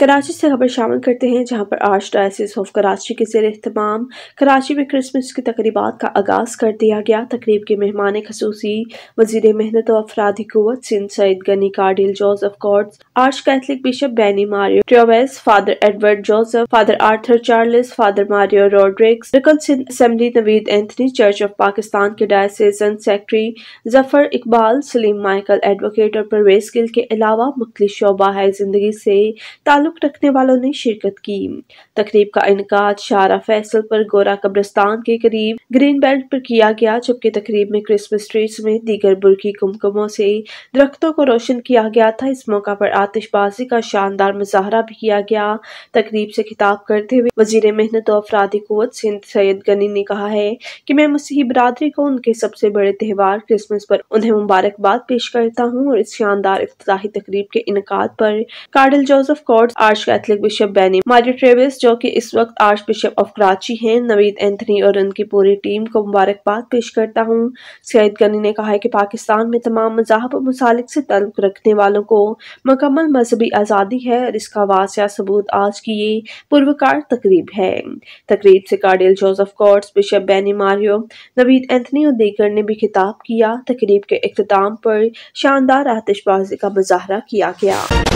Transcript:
कराची से खबर शामिल करते हैं जहां पर आज डायसिस ऑफ कराची के जेर अहतमाम कराची में क्रिसमस की तकरीबा का आगाज़ कर दिया गया तकरीब के मेहमान खसूसी वजीर मेहनत और अफराधी कुत Sindh Saeed Ghani cardinal Joseph Coutts arch Catholic bishop Benny Mario Travas father Edward Joseph father Arthur Charles father Mario Rodrigues रिकन Sindh assembly Naveed Anthony church of Pakistan के diocesan secretary Zafar Iqbal Saleem Michael advocate और परवेज गिल के अलावा मुख्तलि शोबा है जिंदगी से ताल्लुक ताल्लुक रखने वालों ने शिरकत की तकरीब का इनका शारा फैसल पर गोरा कब्रस्तान के करीब ग्रीन बेल्ट पर किया गया जबकि तकरीब में क्रिसमस ट्रीट में दीगर बुरकी कुमकुमों से दरख्तों को रोशन किया गया था इस मौका पर आतिशबाजी का शानदार मुजाहरा भी किया गया तकरीब से खिताब करते हुए वजीर मेहनत और अफराधी कुत सिंध सैयद गनी ने कहा है की मैं मसीही बरदरी को उनके सबसे बड़े त्यौहार क्रिसमस पर उन्हें मुबारकबाद पेश करता हूँ और इस शानदार अफ्ताही तकरीब के इनका पर कार्डल जोसेफ कॉर्ड arch Catholic bishop Benny Mario Travas जो कि इस वक्त आर्च बिशप ऑफ कराची हैं नवीद एंथनी और उनकी पूरी टीम को मुबारकबाद पेश करता हूँ सैद गनी ने कहा है कि पाकिस्तान में तमाम मजहब और मसालिक से तल्क रखने वालों को मकम्मल मजहबी आज़ादी है और इसका वास्या सबूत आज की ये पूर्वकार तकरीब है तकरीब से cardinal Joseph Coutts bishop Benny Mario Naveed Anthony और देकर ने भी खिताब किया तकरीब के अख्ताम पर शानदार आतिशबाजी का मुजाहरा किया गया